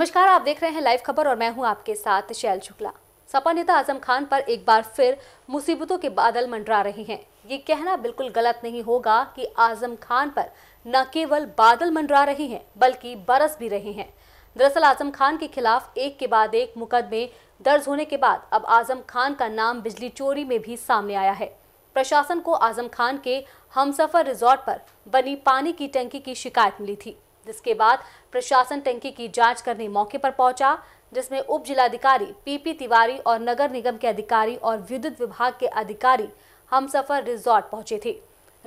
नमस्कार आप देख रहे हैं लाइव खबर और मैं हूं आपके साथ शैल शुक्ला सपा नेता आजम खान पर एक बार फिर मुसीबतों के बादल मंडरा रहे हैं ये कहना बिल्कुल गलत नहीं होगा कि आजम खान पर न केवल बादल मंडरा रहे हैं बल्कि बरस भी रहे हैं दरअसल आजम खान के खिलाफ एक के बाद एक मुकदमे दर्ज होने के बाद अब आजम खान का नाम बिजली चोरी में भी सामने आया है प्रशासन को आजम खान के हमसफर रिजॉर्ट पर बनी पानी की टंकी की शिकायत मिली थी जिसके बाद प्रशासन टंकी की जांच करने मौके पर पहुंचा जिसमें उप जिलाधिकारी पीपी तिवारी और नगर निगम के अधिकारी और विद्युत विभाग के अधिकारी हमसफर रिजॉर्ट पहुंचे थे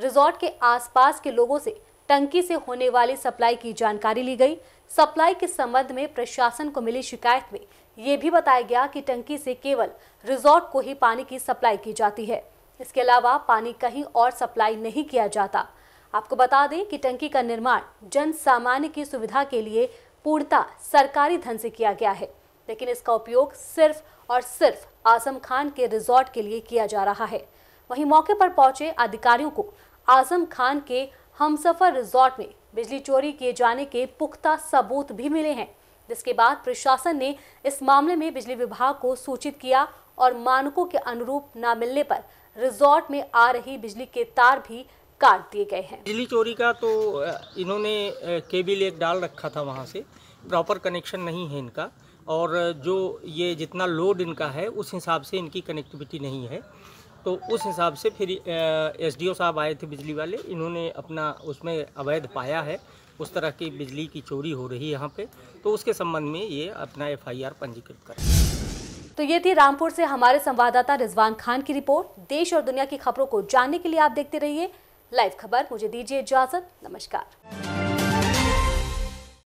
रिजॉर्ट के आसपास के लोगों से टंकी से होने वाली सप्लाई की जानकारी ली गई सप्लाई के संबंध में प्रशासन को मिली शिकायत में ये भी बताया गया कि टंकी से केवल रिजॉर्ट को ही पानी की सप्लाई की जाती है इसके अलावा पानी कहीं और सप्लाई नहीं किया जाता आपको बता दें कि टंकी का निर्माण जन सामान्य की सुविधा के लिए पूर्णता सरकारी धन से किया गया है लेकिन इसका उपयोग सिर्फ और सिर्फ आजम खान के रिजॉर्ट के लिए किया जा रहा है वहीं मौके पर पहुंचे अधिकारियों को आजम खान के हमसफर रिजॉर्ट में बिजली चोरी किए जाने के पुख्ता सबूत भी मिले हैं जिसके बाद प्रशासन ने इस मामले में बिजली विभाग को सूचित किया और मानकों के अनुरूप न मिलने पर रिजॉर्ट में आ रही बिजली के तार भी काट दिए गए हैं बिजली चोरी का तो इन्होंने केबिल एक डाल रखा था वहाँ से प्रॉपर कनेक्शन नहीं है इनका और जो ये जितना लोड इनका है उस हिसाब से इनकी कनेक्टिविटी नहीं है तो उस हिसाब से फिर एसडीओ साहब आए थे बिजली वाले इन्होंने अपना उसमें अवैध पाया है उस तरह की बिजली की चोरी हो रही है यहाँ पे तो उसके संबंध में ये अपना एफआईआर पंजीकृत करें तो ये थी रामपुर से हमारे संवाददाता रिजवान खान की रिपोर्ट देश और दुनिया की खबरों को जानने के लिए आप देखते रहिए लाइव खबर मुझे दीजिए इजाजत नमस्कार